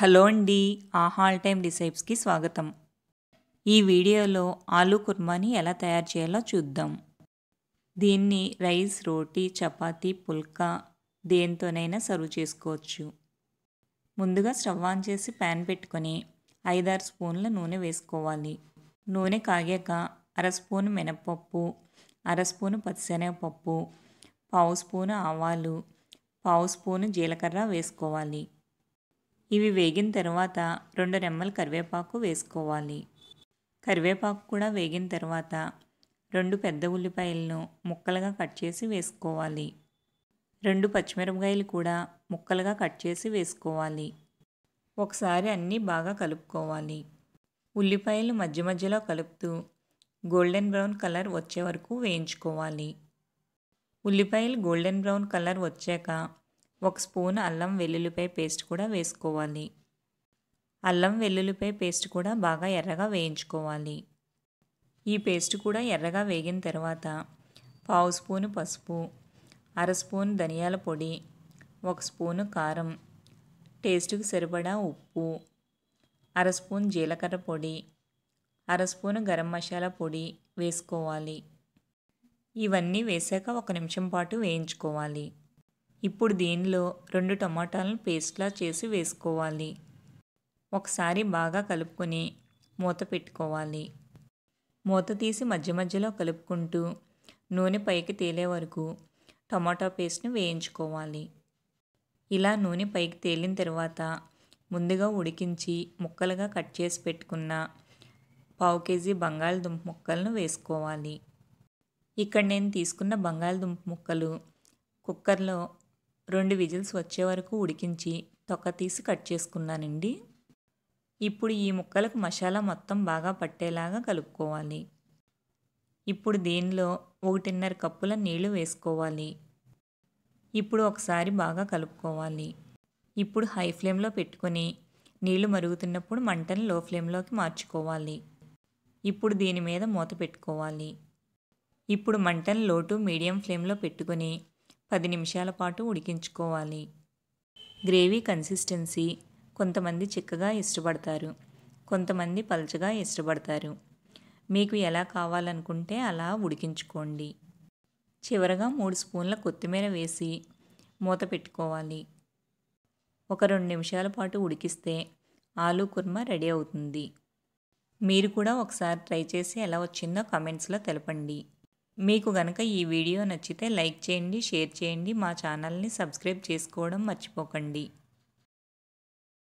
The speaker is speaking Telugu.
హలో అండి హాల్ టైమ్ డిసైప్స్కి స్వాగతం ఈ వీడియోలో ఆలూ కుర్మాని ఎలా తయారు చేయాలో చూద్దాం దీన్ని రైస్ రోటీ చపాతీ పుల్కా దేంతోనైనా సర్వ్ చేసుకోవచ్చు ముందుగా స్టవ్ ఆన్ చేసి ప్యాన్ పెట్టుకొని ఐదారు స్పూన్ల నూనె వేసుకోవాలి నూనె కాగాక అర స్పూన్ మినపప్పు అర స్పూను పచ్చిశనగపప్పు పావు స్పూను ఆవాలు పావు స్పూను జీలకర్ర వేసుకోవాలి ఇవి వేగిన తర్వాత రెండు రెమ్మలు కరివేపాకు వేసుకోవాలి కరివేపాకు కూడా వేగిన తర్వాత రెండు పెద్ద ఉల్లిపాయలను ముక్కలుగా కట్ చేసి వేసుకోవాలి రెండు పచ్చిమిరపకాయలు కూడా ముక్కలుగా కట్ చేసి వేసుకోవాలి ఒకసారి అన్నీ బాగా కలుపుకోవాలి ఉల్లిపాయలు మధ్య మధ్యలో కలుపుతూ గోల్డెన్ బ్రౌన్ కలర్ వచ్చే వరకు వేయించుకోవాలి ఉల్లిపాయలు గోల్డెన్ బ్రౌన్ కలర్ వచ్చాక ఒక స్పూన్ అల్లం వెల్లుల్లిపాయ పేస్ట్ కూడా వేసుకోవాలి అల్లం వెల్లుల్లిపాయ పేస్ట్ కూడా బాగా ఎర్రగా వేయించుకోవాలి ఈ పేస్ట్ కూడా ఎర్రగా వేగిన తర్వాత పావు స్పూను పసుపు అర స్పూన్ ధనియాల పొడి ఒక స్పూను కారం టేస్ట్కి సరిపడా ఉప్పు అర స్పూన్ జీలకర్ర పొడి అర స్పూను గరం మసాలా పొడి వేసుకోవాలి ఇవన్నీ వేసాక ఒక నిమిషం పాటు వేయించుకోవాలి ఇప్పుడు దీనిలో రెండు టమాటాలను పేస్ట్లా చేసి వేసుకోవాలి ఒకసారి బాగా కలుపుకొని మూత పెట్టుకోవాలి మూత తీసి మధ్య మధ్యలో కలుపుకుంటూ నూనె పైకి తేలే వరకు టమాటా పేస్ట్ని వేయించుకోవాలి ఇలా నూనె పైకి తేలిన తర్వాత ముందుగా ఉడికించి ముక్కలుగా కట్ చేసి పెట్టుకున్న పావు కేజీ బంగాళదుంప ముక్కలను వేసుకోవాలి ఇక్కడ నేను తీసుకున్న బంగాళదుంప ముక్కలు కుక్కర్లో రెండు విజిల్స్ వచ్చే వరకు ఉడికించి తొక్క తీసి కట్ చేసుకున్నానండి ఇప్పుడు ఈ ముక్కలకు మసాలా మొత్తం బాగా పట్టేలాగా కలుపుకోవాలి ఇప్పుడు దీనిలో ఒకటిన్నర కప్పుల నీళ్లు వేసుకోవాలి ఇప్పుడు ఒకసారి బాగా కలుపుకోవాలి ఇప్పుడు హై ఫ్లేమ్లో పెట్టుకొని నీళ్లు మరుగుతున్నప్పుడు మంటను లో ఫ్లేమ్లోకి మార్చుకోవాలి ఇప్పుడు దీని మీద మూత పెట్టుకోవాలి ఇప్పుడు మంటను లో టు మీడియం ఫ్లేమ్లో పెట్టుకొని పది నిమిషాల పాటు ఉడికించుకోవాలి గ్రేవీ కన్సిస్టెన్సీ కొంతమంది చిక్కగా ఇష్టపడతారు కొంతమంది పలచగా ఇష్టపడతారు మీకు ఎలా కావాలనుకుంటే అలా ఉడికించుకోండి చివరగా మూడు స్పూన్ల కొత్తిమీర వేసి మూత పెట్టుకోవాలి ఒక రెండు నిమిషాల పాటు ఉడికిస్తే ఆలూ కుర్మ రెడీ అవుతుంది మీరు కూడా ఒకసారి ట్రై చేసి ఎలా వచ్చిందో కమెంట్స్లో తెలపండి మీకు గనక ఈ వీడియో నచ్చితే లైక్ చేయండి షేర్ చేయండి మా ఛానల్ని సబ్స్క్రైబ్ చేసుకోవడం మర్చిపోకండి